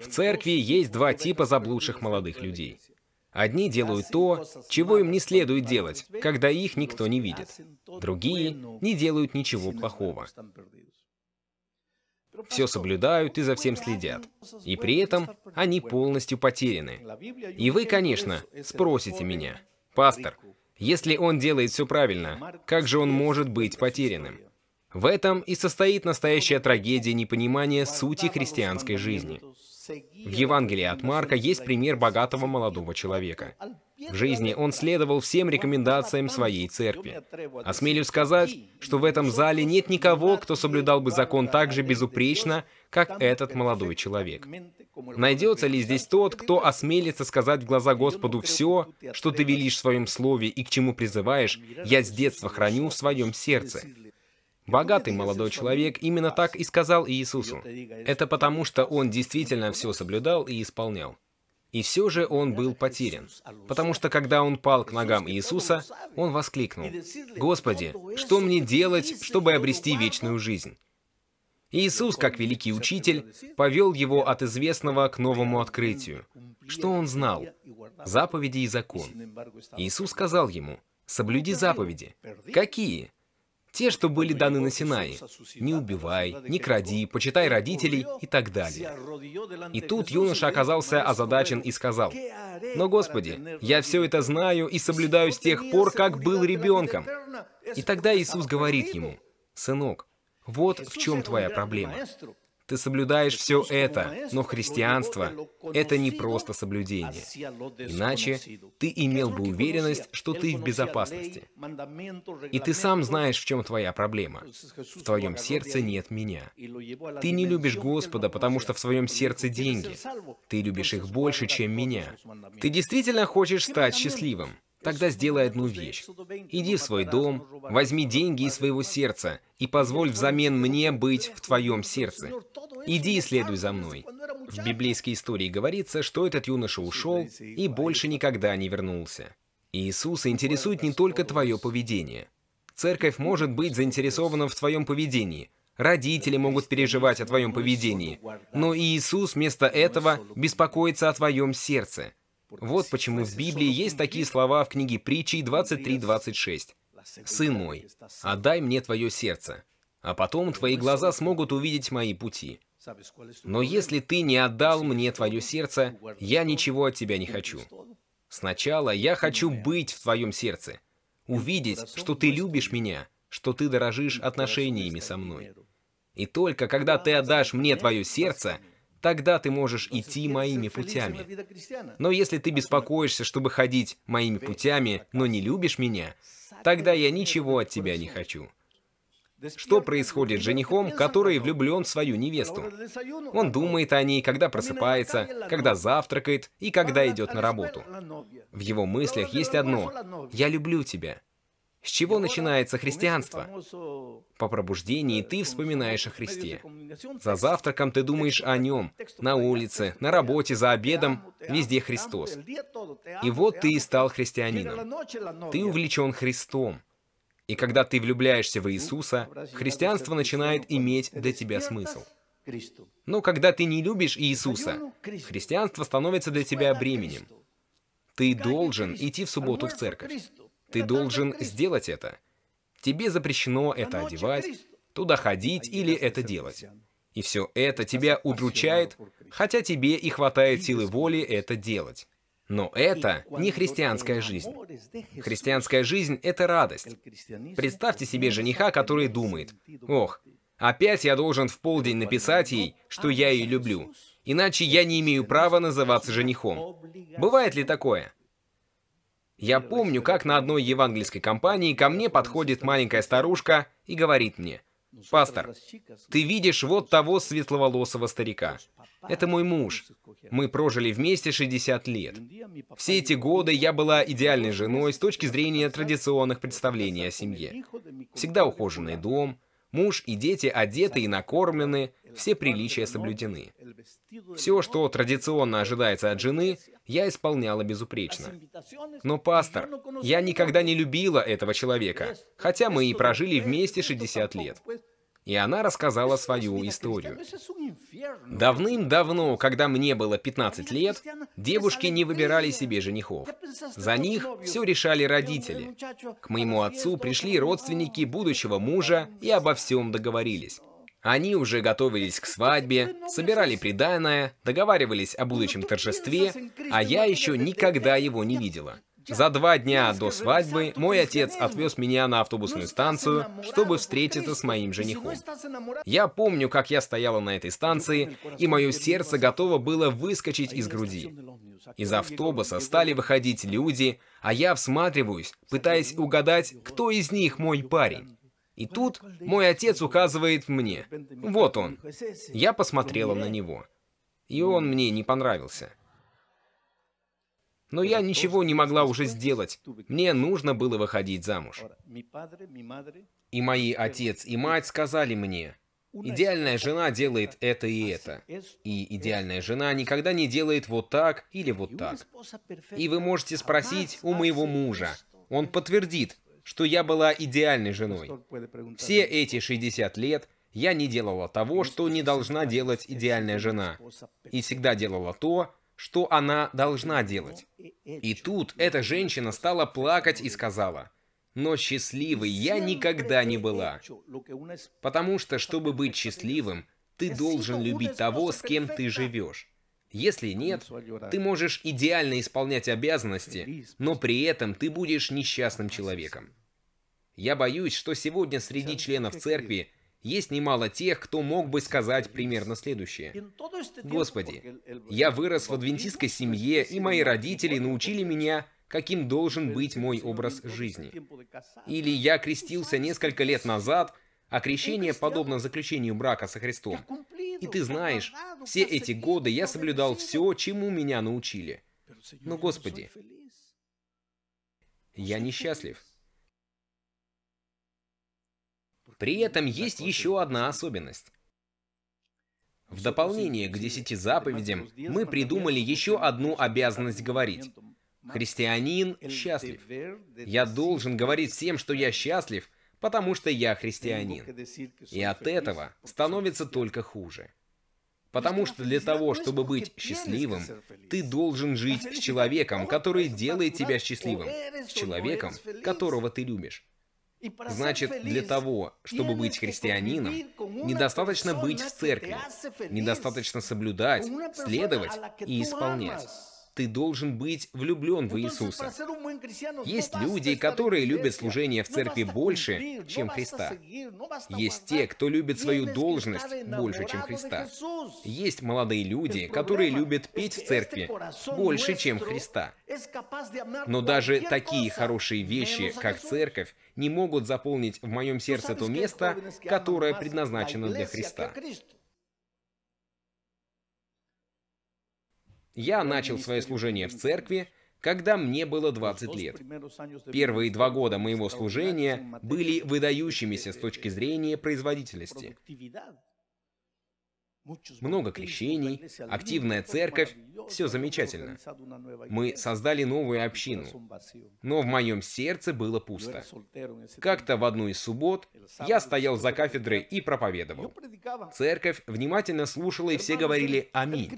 В церкви есть два типа заблудших молодых людей. Одни делают то, чего им не следует делать, когда их никто не видит. Другие не делают ничего плохого. Все соблюдают и за всем следят. И при этом они полностью потеряны. И вы, конечно, спросите меня, «Пастор, если он делает все правильно, как же он может быть потерянным?» В этом и состоит настоящая трагедия непонимания сути христианской жизни. В Евангелии от Марка есть пример богатого молодого человека. В жизни он следовал всем рекомендациям своей церкви. Осмелюсь сказать, что в этом зале нет никого, кто соблюдал бы закон так же безупречно, как этот молодой человек. Найдется ли здесь тот, кто осмелится сказать в глаза Господу все, что ты велишь в своем слове и к чему призываешь, я с детства храню в своем сердце, Богатый молодой человек именно так и сказал Иисусу. Это потому, что он действительно все соблюдал и исполнял. И все же он был потерян, потому что когда он пал к ногам Иисуса, он воскликнул, «Господи, что мне делать, чтобы обрести вечную жизнь?» Иисус, как великий учитель, повел его от известного к новому открытию. Что он знал? Заповеди и закон. Иисус сказал ему, «Соблюди заповеди». Какие? Те, что были даны на Синае. Не убивай, не кради, почитай родителей и так далее. И тут юноша оказался озадачен и сказал, «Но, Господи, я все это знаю и соблюдаю с тех пор, как был ребенком». И тогда Иисус говорит ему, «Сынок, вот в чем твоя проблема. Ты соблюдаешь все это, но христианство — это не просто соблюдение. Иначе ты имел бы уверенность, что ты в безопасности. И ты сам знаешь, в чем твоя проблема. В твоем сердце нет меня. Ты не любишь Господа, потому что в своем сердце деньги. Ты любишь их больше, чем меня. Ты действительно хочешь стать счастливым тогда сделай одну вещь. Иди в свой дом, возьми деньги из своего сердца и позволь взамен мне быть в твоем сердце. Иди и следуй за мной. В библейской истории говорится, что этот юноша ушел и больше никогда не вернулся. Иисус интересует не только твое поведение. Церковь может быть заинтересована в твоем поведении. Родители могут переживать о твоем поведении. Но Иисус вместо этого беспокоится о твоем сердце – вот почему в Библии есть такие слова в книге Притчей 23-26. «Сын мой, отдай мне твое сердце, а потом твои глаза смогут увидеть мои пути. Но если ты не отдал мне твое сердце, я ничего от тебя не хочу. Сначала я хочу быть в твоем сердце, увидеть, что ты любишь меня, что ты дорожишь отношениями со мной. И только когда ты отдашь мне твое сердце, тогда ты можешь идти моими путями. Но если ты беспокоишься, чтобы ходить моими путями, но не любишь меня, тогда я ничего от тебя не хочу. Что происходит с женихом, который влюблен в свою невесту? Он думает о ней, когда просыпается, когда завтракает и когда идет на работу. В его мыслях есть одно «Я люблю тебя». С чего начинается христианство? По пробуждении ты вспоминаешь о Христе. За завтраком ты думаешь о Нем. На улице, на работе, за обедом. Везде Христос. И вот ты и стал христианином. Ты увлечен Христом. И когда ты влюбляешься в Иисуса, христианство начинает иметь для тебя смысл. Но когда ты не любишь Иисуса, христианство становится для тебя бременем. Ты должен идти в субботу в церковь. Ты должен сделать это. Тебе запрещено это одевать, туда ходить или это делать. И все это тебя удручает, хотя тебе и хватает силы воли это делать. Но это не христианская жизнь. Христианская жизнь — это радость. Представьте себе жениха, который думает, «Ох, опять я должен в полдень написать ей, что я ее люблю, иначе я не имею права называться женихом». Бывает ли такое? Я помню, как на одной евангельской компании ко мне подходит маленькая старушка и говорит мне, ну, «Пастор, а ты видишь вот того светловолосого старика. Это мой муж. Мы прожили вместе 60 лет. Все эти годы я была идеальной женой с точки зрения традиционных представлений о семье. Всегда ухоженный дом, Муж и дети одеты и накормлены, все приличия соблюдены. Все, что традиционно ожидается от жены, я исполняла безупречно. Но, пастор, я никогда не любила этого человека, хотя мы и прожили вместе 60 лет. И она рассказала свою историю. Давным-давно, когда мне было 15 лет, девушки не выбирали себе женихов. За них все решали родители. К моему отцу пришли родственники будущего мужа и обо всем договорились. Они уже готовились к свадьбе, собирали приданое, договаривались о будущем торжестве, а я еще никогда его не видела. За два дня до свадьбы мой отец отвез меня на ну, автобусную станцию, чтобы встретиться с моим женихом. Я помню, как я стояла на этой станции, и мое сердце готово было выскочить из груди. Из автобуса стали выходить люди, а я всматриваюсь, пытаясь угадать, кто из них мой парень. И тут мой отец указывает мне. Вот он. Я посмотрела на него. И ну, он ну. мне не понравился. Но я ничего не могла уже сделать. Мне нужно было выходить замуж. И мои отец и мать сказали мне, идеальная жена делает это и это. И идеальная жена никогда не делает вот так или вот так. И вы можете спросить у моего мужа. Он подтвердит, что я была идеальной женой. Все эти 60 лет я не делала того, что не должна делать идеальная жена. И всегда делала то, что она должна делать. И тут эта женщина стала плакать и сказала, «Но счастливой я никогда не была». Потому что, чтобы быть счастливым, ты должен любить того, с кем ты живешь. Если нет, ты можешь идеально исполнять обязанности, но при этом ты будешь несчастным человеком. Я боюсь, что сегодня среди членов церкви есть немало тех, кто мог бы сказать примерно следующее. Господи, я вырос в адвентистской семье, и мои родители научили меня, каким должен быть мой образ жизни. Или я крестился несколько лет назад, а крещение подобно заключению брака со Христом. И ты знаешь, все эти годы я соблюдал все, чему меня научили. Но, Господи, я несчастлив. При ну, этом есть еще одна особенность. Ну, В дополнение к десяти заповедям мы придумали еще одну обязанность говорить. Христианин счастлив. Я должен говорить всем, что я счастлив, потому что я христианин. И от этого становится только хуже. Ну, потому что для того, чтобы быть счастливым, ты должен жить с человеком, который делает тебя счастливым, с человеком, которого ты любишь. Значит, для того, чтобы быть христианином, недостаточно быть в церкви, недостаточно соблюдать, следовать а и исполнять ты должен быть влюблен в ну, Иисуса. Ну, Есть ну, люди, которые любят служение в церкви больше, чем Христа. Есть те, кто любит свою должность больше, чем Христа. Есть молодые люди, которые любят петь в церкви больше, чем Христа. Но даже такие хорошие вещи, как церковь, не могут заполнить в моем сердце то место, которое предназначено для а Христа. Я начал свое служение в церкви, когда мне было 20 лет. Первые два года моего служения были выдающимися с точки зрения производительности много крещений, активная церковь, все замечательно. Мы создали новую общину, но в моем сердце было пусто. Как-то в одну из суббот я стоял за кафедрой и проповедовал. Церковь внимательно слушала, и все говорили «Аминь».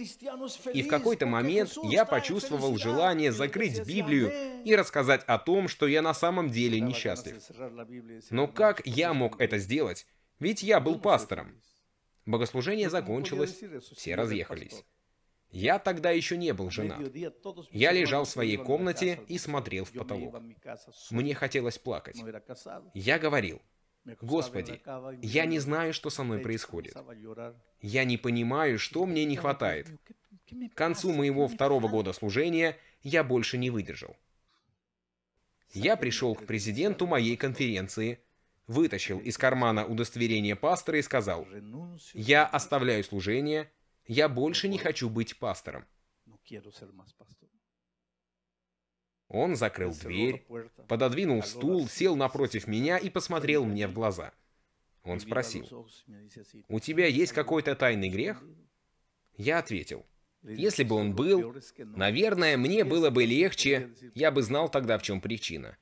И в какой-то момент я почувствовал желание закрыть Библию и рассказать о том, что я на самом деле несчастлив. Но как я мог это сделать? Ведь я был пастором. Богослужение закончилось, все разъехались. Я тогда еще не был женат. Я лежал в своей комнате и смотрел в потолок. Мне хотелось плакать. Я говорил, «Господи, я не знаю, что со мной происходит. Я не понимаю, что мне не хватает. К концу моего второго года служения я больше не выдержал. Я пришел к президенту моей конференции, вытащил из кармана удостоверение пастора и сказал, «Я оставляю служение, я больше не хочу быть пастором». Он закрыл дверь, пододвинул стул, сел напротив меня и посмотрел мне в глаза. Он спросил, «У тебя есть какой-то тайный грех?» Я ответил, «Если бы он был, наверное, мне было бы легче, я бы знал тогда, в чем причина».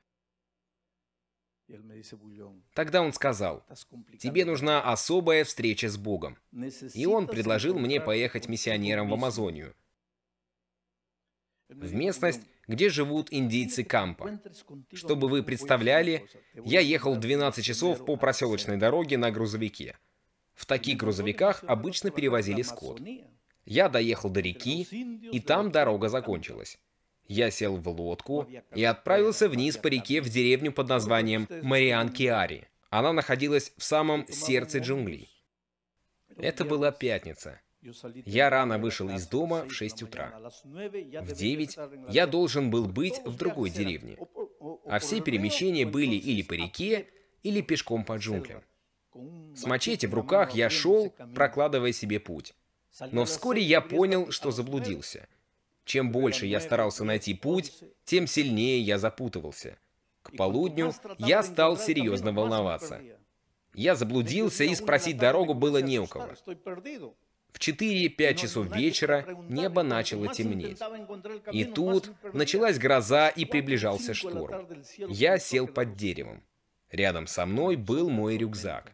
Тогда он сказал, «Тебе нужна особая встреча с Богом». И он предложил мне поехать миссионером в Амазонию, в местность, где живут индейцы Кампа. Чтобы вы представляли, я ехал 12 часов по проселочной дороге на грузовике. В таких грузовиках обычно перевозили скот. Я доехал до реки, и там дорога закончилась. Я сел в лодку и отправился вниз по реке в деревню под названием Мариан-Киари. Она находилась в самом сердце джунглей. Это была пятница. Я рано вышел из дома в 6 утра. В 9 я должен был быть в другой деревне. А все перемещения были или по реке, или пешком по джунглям. С мачете в руках я шел, прокладывая себе путь. Но вскоре я понял, что заблудился — чем больше я старался найти путь, тем сильнее я запутывался. К полудню я стал а серьезно волноваться. Я заблудился, и спросить дорогу было не у кого. В 4-5 часов вечера небо начало темнеть. И тут началась гроза и приближался шторм. Я сел под деревом. Рядом со мной был мой рюкзак.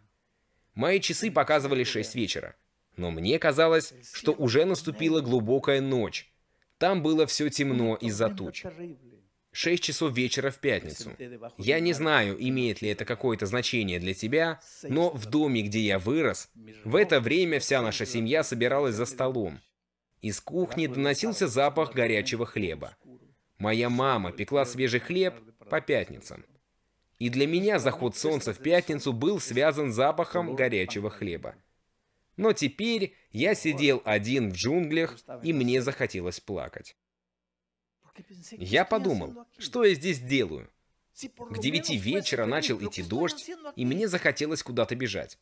Мои часы показывали 6 вечера. Но мне казалось, что уже наступила глубокая ночь, там было все ну, темно из-за туч. Шесть часов вечера в пятницу. Я не знаю, имеет ли это какое-то значение для тебя, но в доме, где я вырос, в это время вся наша семья собиралась за столом. Из кухни доносился запах горячего хлеба. Моя мама пекла свежий хлеб по пятницам. И для меня заход солнца в пятницу был связан запахом горячего хлеба. Но теперь я сидел один в джунглях, и мне захотелось плакать. Я подумал, что я здесь делаю? К девяти вечера начал идти дождь, и мне захотелось куда-то бежать.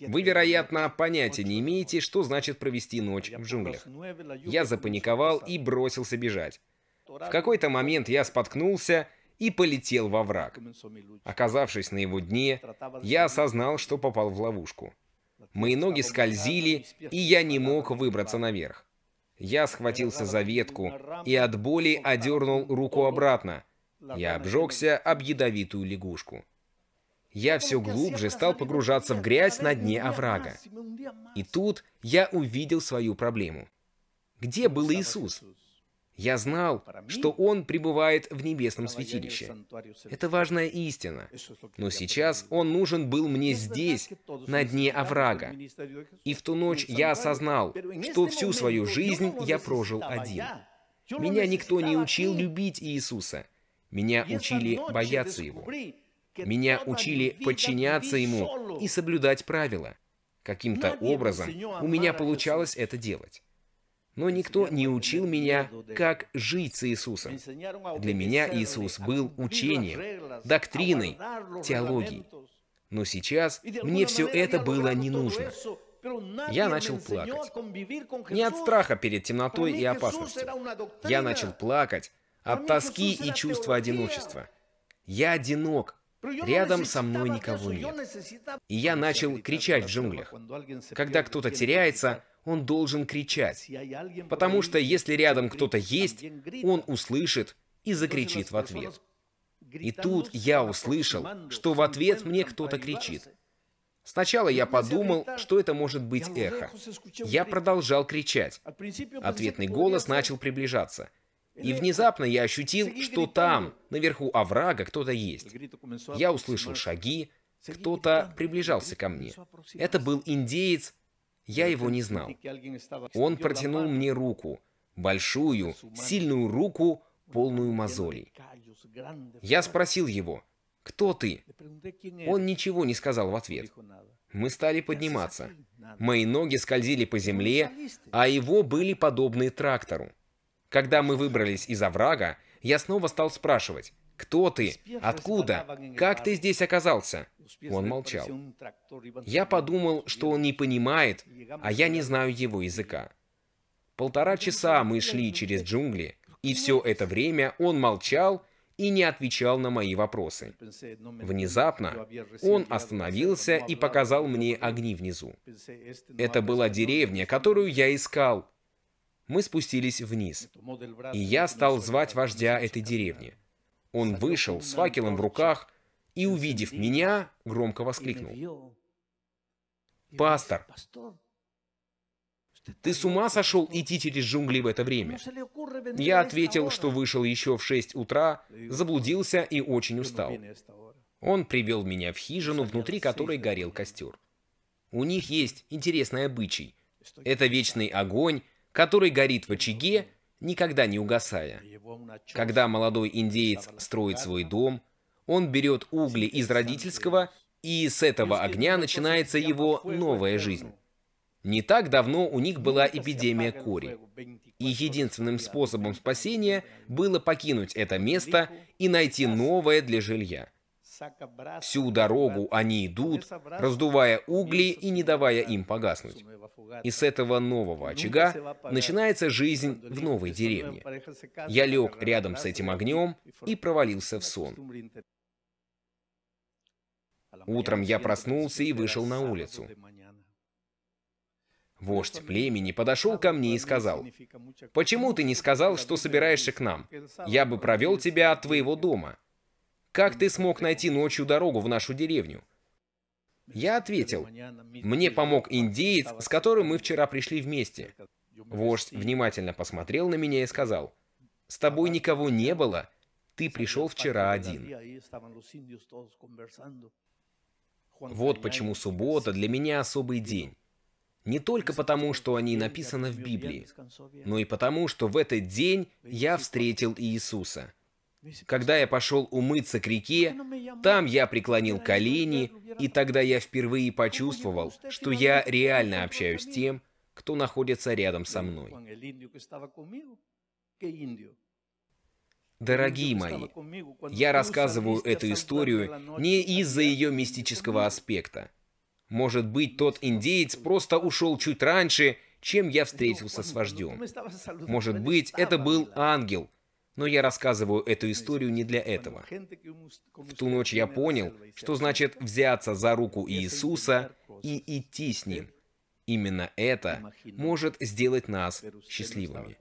Вы, вероятно, понятия не имеете, что значит провести ночь в джунглях. Ну, я запаниковал и бросился бежать. В какой-то момент я споткнулся и полетел во враг. Оказавшись на его дне, я осознал, что попал в ловушку. Мои ноги скользили, и я не мог выбраться наверх. Я схватился за ветку и от боли одернул руку обратно. Я обжегся об ядовитую лягушку. Я все глубже стал погружаться в грязь на дне оврага. И тут я увидел свою проблему. Где был Иисус? Я знал, что он пребывает в небесном святилище. Это важная истина. Но сейчас он нужен был мне здесь, на дне оврага. И в ту ночь я осознал, что всю свою жизнь я прожил один. Меня никто не учил любить Иисуса. Меня учили бояться Его. Меня учили подчиняться Ему и соблюдать правила. Каким-то образом у меня получалось это делать. Но никто не учил меня, как жить с Иисусом. Для меня Иисус был учением, доктриной, теологией. Но сейчас мне все это было не нужно. Я начал плакать. Не от страха перед темнотой и опасностью. Я начал плакать от тоски и чувства одиночества. Я одинок. Рядом со мной никого нет. И я начал кричать в джунглях. Когда кто-то теряется, он должен кричать. Потому что если рядом кто-то есть, он услышит и закричит в ответ. И тут я услышал, что в ответ мне кто-то кричит. Сначала я подумал, что это может быть эхо. Я продолжал кричать. Ответный голос начал приближаться. И внезапно я ощутил, что там, наверху оврага, кто-то есть. Я услышал шаги, кто-то приближался ко мне. Это был индеец я его не знал. Он протянул мне руку, большую, сильную руку, полную мозолей. Я спросил его, «Кто ты?» Он ничего не сказал в ответ. Мы стали подниматься. Мои ноги скользили по земле, а его были подобны трактору. Когда мы выбрались из оврага, я снова стал спрашивать, кто ты? Откуда? Как ты здесь оказался? Он молчал. Я подумал, что он не понимает, а я не знаю его языка. Полтора часа мы шли через джунгли, и все это время он молчал и не отвечал на мои вопросы. Внезапно он остановился и показал мне огни внизу. Это была деревня, которую я искал. Мы спустились вниз, и я стал звать вождя этой деревни. Он вышел с факелом в руках и, увидев меня, громко воскликнул. «Пастор, ты с ума сошел идти через джунгли в это время? Я ответил, что вышел еще в 6 утра, заблудился и очень устал. Он привел меня в хижину, внутри которой горел костер. У них есть интересный обычай. Это вечный огонь, который горит в очаге, никогда не угасая. Когда молодой индеец строит свой дом, он берет угли из родительского, и с этого огня начинается его новая жизнь. Не так давно у них была эпидемия кори, и единственным способом спасения было покинуть это место и найти новое для жилья. Всю дорогу они идут, раздувая угли и не давая им погаснуть. И с этого нового очага начинается жизнь в новой деревне. Я лег рядом с этим огнем и провалился в сон. А Утром я проснулся и вышел на улицу. Вождь племени подошел ко мне и сказал, «Почему ты не сказал, что собираешься к нам? Я бы провел тебя от твоего дома. Как ты смог найти ночью дорогу в нашу деревню? Я ответил, мне помог индеец, с которым мы вчера пришли вместе. Вождь внимательно посмотрел на меня и сказал, с тобой никого не было, ты пришел вчера один. Вот почему суббота для меня особый день. Не только потому, что они написаны в Библии, но и потому, что в этот день я встретил Иисуса. Когда я пошел умыться к реке, там я преклонил колени, и тогда я впервые почувствовал, что я реально общаюсь с тем, кто находится рядом со мной. Дорогие мои, я рассказываю эту историю не из-за ее мистического аспекта. Может быть, тот индеец просто ушел чуть раньше, чем я встретился с вождем. Может быть, это был ангел, но я рассказываю эту историю не для этого. В ту ночь я понял, что значит взяться за руку Иисуса и идти с Ним. Именно это может сделать нас счастливыми.